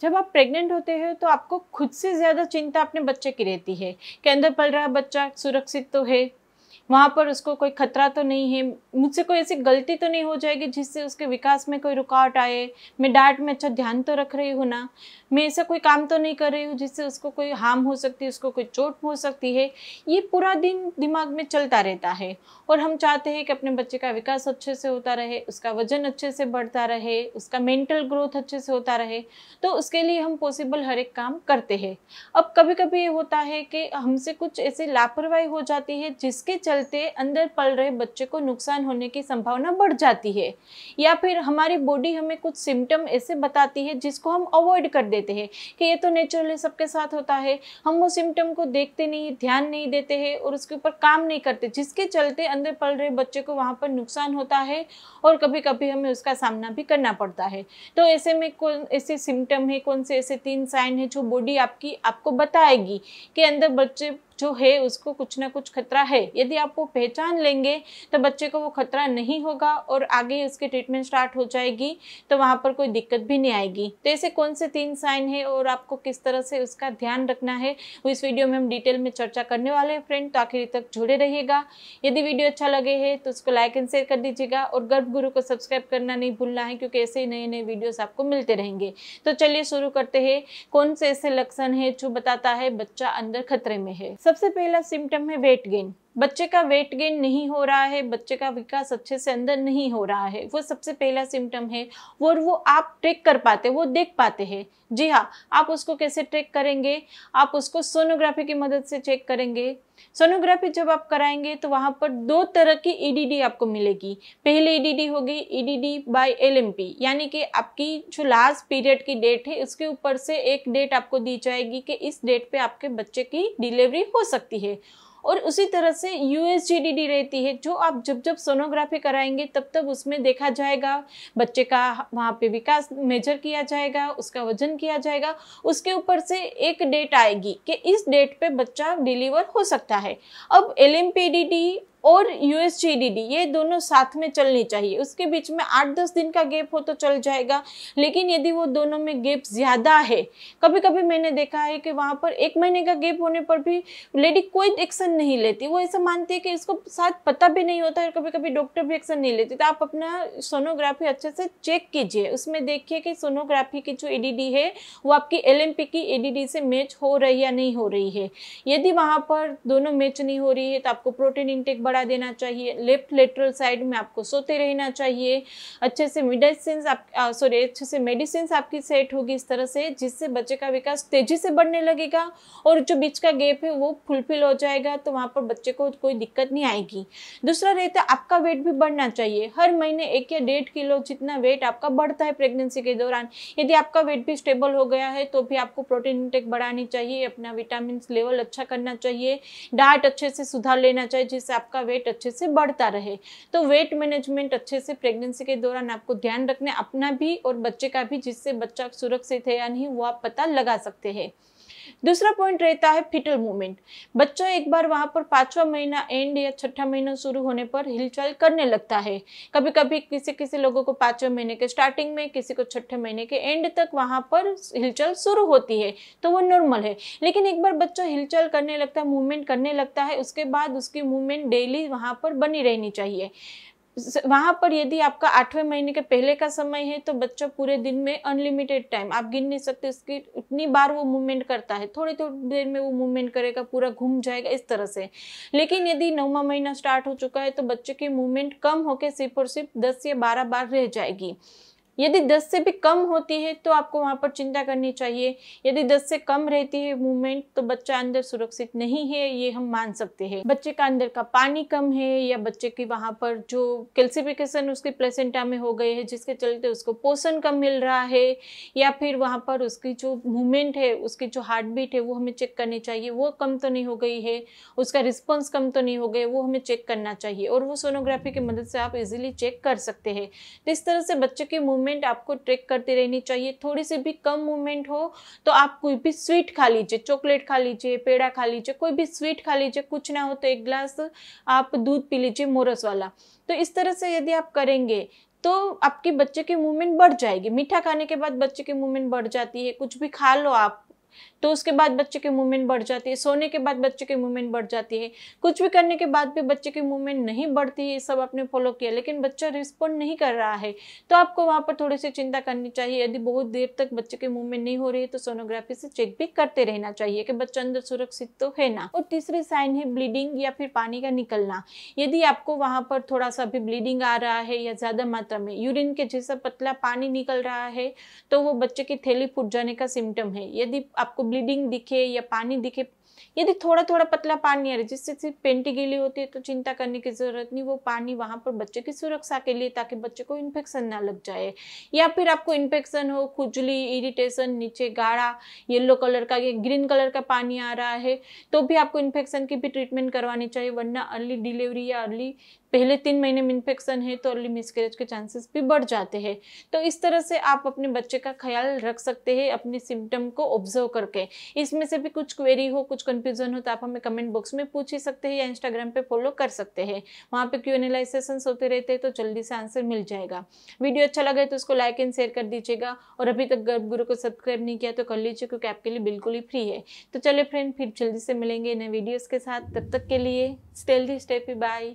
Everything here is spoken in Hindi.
जब आप प्रेग्नेंट होते हैं तो आपको खुद से ज़्यादा चिंता अपने बच्चे की रहती है कि अंदर पल रहा बच्चा सुरक्षित तो है वहाँ पर उसको कोई खतरा तो नहीं है मुझसे कोई ऐसी गलती तो नहीं हो जाएगी जिससे उसके विकास में कोई रुकावट आए मैं डाइट में अच्छा ध्यान तो रख रही हूँ ना मैं ऐसा कोई काम तो नहीं कर रही हूँ जिससे उसको कोई हार्म हो सकती है उसको कोई चोट हो सकती है ये पूरा दिन दिमाग में चलता रहता है और हम चाहते हैं कि अपने बच्चे का विकास अच्छे से होता रहे उसका वजन अच्छे से बढ़ता रहे उसका मेंटल ग्रोथ अच्छे से होता रहे तो उसके लिए हम पॉसिबल हर एक काम करते हैं अब कभी कभी ये होता है कि हमसे कुछ ऐसी लापरवाही हो जाती है जिसके चल चलते अंदर पल रहे बच्चे को नुकसान होने की संभावना बढ़ जाती है या फिर हमारी बॉडी हमें कुछ सिम्टम ऐसे बताती है जिसको हम अवॉइड कर देते हैं कि ये तो नेचुरली सबके साथ होता है हम वो सिम्टम को देखते नहीं ध्यान नहीं देते हैं और उसके ऊपर काम नहीं करते जिसके चलते अंदर पल रहे बच्चे को वहाँ पर नुकसान होता है और कभी कभी हमें उसका सामना भी करना पड़ता है तो ऐसे में कौन ऐसे सिम्टम है कौन से ऐसे तीन साइन है जो बॉडी आपकी आपको बताएगी कि अंदर बच्चे जो है उसको कुछ ना कुछ खतरा है यदि आप वो पहचान लेंगे तो बच्चे को वो खतरा नहीं होगा और आगे उसकी ट्रीटमेंट स्टार्ट हो जाएगी तो वहाँ पर कोई दिक्कत भी नहीं आएगी तो ऐसे कौन से तीन साइन है और आपको किस तरह से उसका ध्यान रखना है इस वीडियो में हम डिटेल में चर्चा करने वाले हैं फ्रेंड तो आखिर तक जुड़े रहिएगा यदि वीडियो अच्छा लगे है तो उसको लाइक एंड शेयर कर दीजिएगा और गर्भ गुरु को सब्सक्राइब करना नहीं भूलना है क्योंकि ऐसे ही नए नए वीडियोज़ आपको मिलते रहेंगे तो चलिए शुरू करते हैं कौन से ऐसे लक्षण है जो बताता है बच्चा अंदर खतरे में है सबसे पहला सिम्टम है वेट गेन बच्चे का वेट गेन नहीं हो रहा है बच्चे का विकास अच्छे से अंदर नहीं हो रहा है वो सबसे पहला सिम्टम है वो वो आप ट्रेक कर पाते वो देख पाते हैं जी हाँ आप उसको कैसे ट्रेक करेंगे आप उसको सोनोग्राफी की मदद से चेक करेंगे सोनोग्राफी जब आप कराएंगे तो वहाँ पर दो तरह की ईडीडी e आपको मिलेगी पहली ईडीडी होगी ईडीडी बाय एलएमपी यानी कि आपकी जो लास्ट पीरियड की डेट है उसके ऊपर से एक डेट आपको दी जाएगी कि इस डेट पे आपके बच्चे की डिलीवरी हो सकती है और उसी तरह से यूएसजीडीडी रहती है जो आप जब जब सोनोग्राफी कराएंगे तब तब उसमें देखा जाएगा बच्चे का वहाँ पे विकास मेजर किया जाएगा उसका वजन किया जाएगा उसके ऊपर से एक डेट आएगी कि इस डेट पे बच्चा डिलीवर हो सकता है अब एल और यूएसजीडीडी ये दोनों साथ में चलनी चाहिए उसके बीच में आठ दस दिन का गैप हो तो चल जाएगा लेकिन यदि वो दोनों में गैप ज़्यादा है कभी कभी मैंने देखा है कि वहाँ पर एक महीने का गैप होने पर भी लेडी कोई एक्शन नहीं लेती वो ऐसा मानती है कि इसको साथ पता भी नहीं होता है कभी कभी डॉक्टर भी एक्शन नहीं लेती तो आप अपना सोनोग्राफी अच्छे से चेक कीजिए उसमें देखिए कि सोनोग्राफी की जो एडीडी है वो आपकी एलएमपी की एडीडी से मैच हो रही या नहीं हो रही है यदि वहाँ पर दोनों मैच नहीं हो रही है तो आपको प्रोटीन इंटेक बढ़ा बढ़ा देना चाहिए लेफ्ट लेटरल साइड में आपको सोते रहना चाहिए अच्छे से मेडिसिन आप सॉरी अच्छे से मेडिसिन आपकी सेट होगी इस तरह से जिससे बच्चे का विकास तेजी से बढ़ने लगेगा और जो बीच का गैप है वो फुलफिल हो जाएगा तो वहाँ पर बच्चे को कोई दिक्कत नहीं आएगी दूसरा रहता है आपका वेट भी बढ़ना चाहिए हर महीने एक या डेढ़ किलो जितना वेट आपका बढ़ता है प्रेगनेंसी के दौरान यदि आपका वेट भी स्टेबल हो गया है तो भी आपको प्रोटीन इंटेक बढ़ानी चाहिए अपना विटामिन लेवल अच्छा करना चाहिए डाइट अच्छे से सुधार लेना चाहिए जिससे आपका वेट अच्छे से बढ़ता रहे तो वेट मैनेजमेंट अच्छे से प्रेगनेंसी के दौरान आपको ध्यान रखना अपना भी और बच्चे का भी जिससे बच्चा सुरक्षित है या नहीं वो आप पता लगा सकते हैं दूसरा पॉइंट रहता है फिटल मूवमेंट बच्चा एक बार वहां पर पाँचवा महीना एंड या छठा महीना शुरू होने पर हिलचल करने लगता है कभी कभी किसी किसी लोगों को पाँचवें महीने के स्टार्टिंग में किसी को छठे महीने के एंड तक वहां पर हिलचल शुरू होती है तो वो नॉर्मल है लेकिन एक बार बच्चा हिलचल करने लगता है मूवमेंट करने लगता है उसके बाद उसकी मूवमेंट डेली वहां पर बनी रहनी चाहिए वहाँ पर यदि आपका आठवें महीने के पहले का समय है तो बच्चा पूरे दिन में अनलिमिटेड टाइम आप गिन नहीं सकते उसकी उतनी बार वो मूवमेंट करता है थोड़ी थोड़ी देर में वो मूवमेंट करेगा पूरा घूम जाएगा इस तरह से लेकिन यदि नौवा महीना स्टार्ट हो चुका है तो बच्चे की मूवमेंट कम होकर सिर्फ और सिर्फ दस या बारह बार रह जाएगी यदि 10 से भी कम होती है तो आपको वहाँ पर चिंता करनी चाहिए यदि 10 से कम रहती है मूवमेंट तो बच्चा अंदर सुरक्षित नहीं है ये हम मान सकते हैं बच्चे का अंदर का पानी कम है या बच्चे की वहाँ पर जो कैल्सिफिकेशन उसके प्लेसेंटा में हो गए है जिसके चलते उसको पोषण कम मिल रहा है या फिर वहाँ पर उसकी जो मूवमेंट है उसकी जो हार्ट बीट है वो हमें चेक करनी चाहिए वो कम तो नहीं हो गई है उसका रिस्पॉन्स कम तो नहीं हो गया वो हमें चेक करना चाहिए और वो सोनोग्राफी की मदद से आप इजिली चेक कर सकते हैं तो इस तरह से बच्चे की मूवमेंट मूवमेंट आपको ट्रेक करती रहनी चाहिए थोड़ी सी भी कम मूवमेंट हो तो आप कोई भी स्वीट खा लीजिए चॉकलेट खा लीजिए पेड़ा खा लीजिए कोई भी स्वीट खा लीजिए कुछ ना हो तो एक ग्लास आप दूध पी लीजिए मोरस वाला तो इस तरह से यदि आप करेंगे तो आपके बच्चे की मूवमेंट बढ़ जाएगी मीठा खाने के बाद बच्चे की मूवमेंट बढ़ जाती है कुछ भी खा लो आप तो उसके बाद बच्चे की मूवमेंट बढ़ जाती है सोने के बाद बच्चे की मूवमेंट बढ़ जाती है कुछ भी करने के बाद भी बच्चे की मूवमेंट नहीं बढ़ती है सब आपने फॉलो किया लेकिन बच्चा रिस्पॉन्ड नहीं कर रहा है तो आपको वहाँ पर थोड़ी सी चिंता करनी चाहिए यदि बहुत देर तक बच्चे की मूवमेंट नहीं हो रही है तो सोनोग्राफी से चेक भी करते रहना चाहिए कि बच्चा अंदर सुरक्षित तो है ना और तीसरी साइन है ब्लीडिंग या फिर पानी का निकलना यदि आपको वहाँ पर थोड़ा सा भी ब्लीडिंग आ रहा है या ज़्यादा मात्रा में यूरिन के जैसा पतला पानी निकल रहा है तो वो बच्चे की थैली फूट जाने का सिम्टम है यदि आपको ब्लीडिंग दिखे या पानी दिखे यदि थोड़ा थोड़ा पतला पानी आ रहा है जिससे सिर्फ पेंटी गीली होती है तो चिंता करने की ज़रूरत नहीं वो पानी वहां पर बच्चे की सुरक्षा के लिए ताकि बच्चे को इन्फेक्शन ना लग जाए या फिर आपको इन्फेक्शन हो खुजली इरिटेशन नीचे गाढ़ा येलो कलर का या ग्रीन कलर का पानी आ रहा है तो भी आपको इन्फेक्शन की भी ट्रीटमेंट करवानी चाहिए वरना अर्ली डिलीवरी या अर्ली पहले तीन महीने में इन्फेक्शन है तो अर्ली मिसकेरेज के चांसेस भी बढ़ जाते हैं तो इस तरह से आप अपने बच्चे का ख्याल रख सकते हैं अपने सिम्टम को ऑब्जर्व करके इसमें से भी कुछ क्वेरी हो कुछ कन्फ्यूजन हो तो आप हमें कमेंट बॉक्स में पूछ ही सकते हैं या इंस्टाग्राम पर फॉलो कर सकते हैं वहाँ पर क्यू एनालाइसेशन होते रहते हैं तो जल्दी से आंसर मिल जाएगा वीडियो अच्छा लगे तो उसको लाइक एंड शेयर कर दीजिएगा और अभी तक गर्भ गुरु को सब्सक्राइब नहीं किया तो कर लीजिए क्योंकि आपके लिए बिल्कुल ही फ्री है तो चले फ्रेंड फिर जल्दी से मिलेंगे नए वीडियोज़ के साथ तब तक के लिए स्टेल दी स्टेपी बाय